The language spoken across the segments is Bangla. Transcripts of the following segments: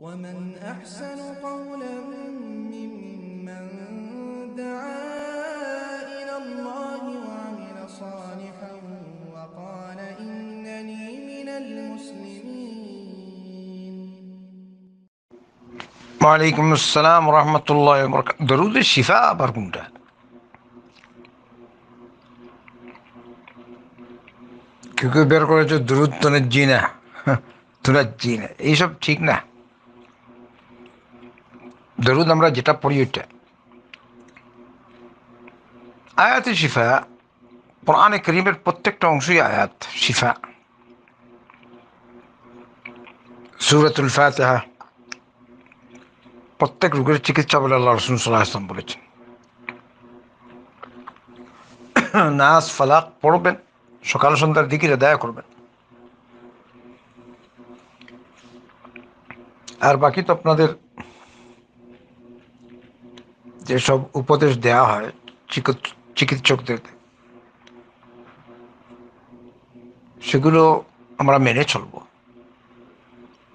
ومن أحسن قولا ممن دعا إلى الله وعمل صالحا وقال إنني من المسلمين وعليكم السلام ورحمة الله وبركاته درود الشفاء بركمته কেউ কেউ বের করেছে দ্রুত তনের জিনা তোরা জিনা এইসব ঠিক না দরুদ আমরা যেটা পড়ি ওইটা আয়াত শিফা কোরআনে করিমের প্রত্যেকটা অংশই আয়াত শিফা সুরাতুল ফাতেহা প্রত্যেক রোগের চিকিৎসা বলে আল্লাহ রসুন সাল্লাহ আসলাম বলেছেন নাস ফালাক পড়বেন সকাল সন্ধ্যার দিকে দয়া করবেন আর বাকি তো আপনাদের যেসব উপদেশ দেয়া হয় চিকিৎসকদের সেগুলো আমরা মেনে চলব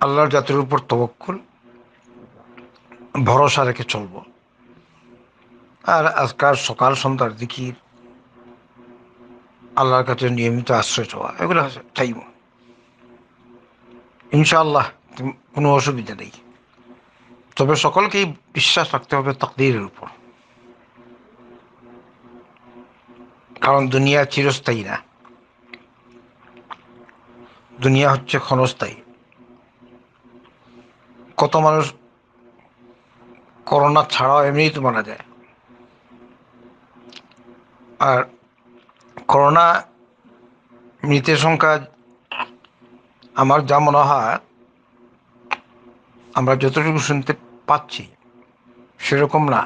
আল্লাহর জাতির উপর তবক্ষুল ভরসা রেখে চলব আর আজকাল সকাল সন্ধ্যার দিকির আল্লাহর কাছে নিয়মিত আশ্রয় চাওয়া এগুলো চাইব ইনশাআল্লাহ কোনো অসুবিধা নেই তবে সকলকেই বিশ্বাস রাখতে হবে তকদিরের উপর কারণ দুনিয়া চিরস্থায়ী না দুনিয়া হচ্ছে ক্ষণস্থায়ী কত মানুষ করোনা ছাড়াও এমনিই তো মারা যায় আর করোনা মৃতের সংখ্যা আমার যা মনে হয় আমরা যতটুকু শুনতে পাচ্ছি সেরকম না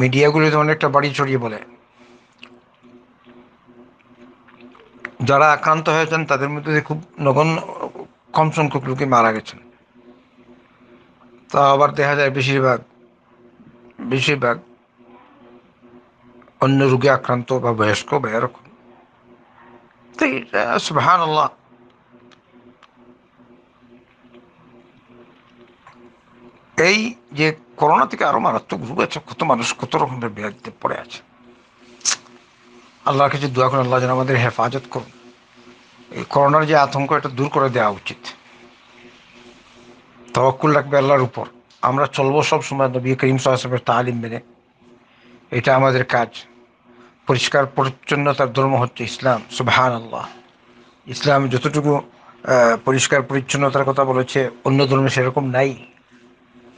মিডিয়াগুলি তো অনেকটা বাড়ি ছড়িয়ে বলে যারা আক্রান্ত হয়েছেন তাদের মধ্যে খুব নগণ কম সংখ্যক লোকে মারা গেছেন তা আবার দেখা যায় বেশিরভাগ বেশিরভাগ অন্য রোগে আক্রান্ত বা বয়স্ক বা এরকম সুবাহ আল্লাহ এই যে করোনা থেকে আরো মারাত্মক রোগ আছে কত মানুষ কত রকমের ব্যাধিতে পড়ে আছে আল্লাহর কাছে দোয়া করুন আল্লাহ যেন আমাদের হেফাজত করুন এই করোনার যে আতঙ্ক এটা দূর করে দেওয়া উচিত তবাক্কুল রাখবে আল্লাহর উপর আমরা চলবো সময় নবী করিম সাহায্যের তালিম মেনে এটা আমাদের কাজ পরিষ্কার পরিচ্ছন্নতার ধর্ম হচ্ছে ইসলাম সুবাহান আল্লাহ ইসলাম যতটুকু পরিষ্কার পরিচ্ছন্নতার কথা বলেছে অন্য ধর্মে সেরকম নাই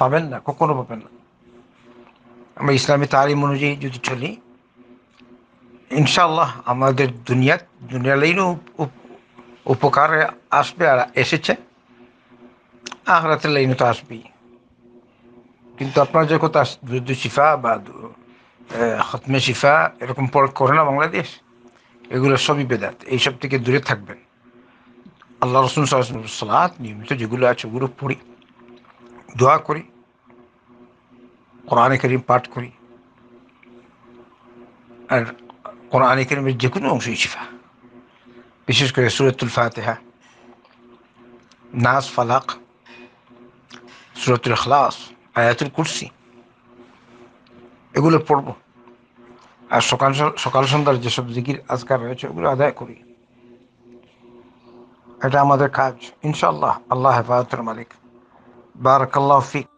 পাবেন না কখনো পাবেন না আমরা ইসলামী তালিম অনুযায়ী যদি চলি ইনশাল্লাহ আমাদের দুনিয়া দুনিয়ালেইনও উপকারে আসবে আর এসেছে আহরাতের লাইনে তো আসবেই কিন্তু আপনার যে কথা দুধু শিফা বা হতমে শিফা এরকম করে না বাংলাদেশ এগুলো সবই বেদাত এইসব থেকে দূরে থাকবেন আল্লাহ রসুন সাল্লাহ সালাত নিয়মিত যেগুলো আছে ওগুলো পড়ি দোয়া করি কোরআনে করিম পাঠ করি আর কোরআনে করিমের যে কোনো অংশই শিফা বিশেষ করে সুরতুল ফাতেহা নাস ফালাক সুরতুল খলাস আয়াতুল কুরসি এগুলো পড়ব আর সকাল সকাল সন্ধ্যার যেসব জিকির আজকার রয়েছে ওগুলো আদায় করি এটা আমাদের কাজ ইনশাআল্লাহ আল্লাহ হেফাজতের মালিক barakallahu fiik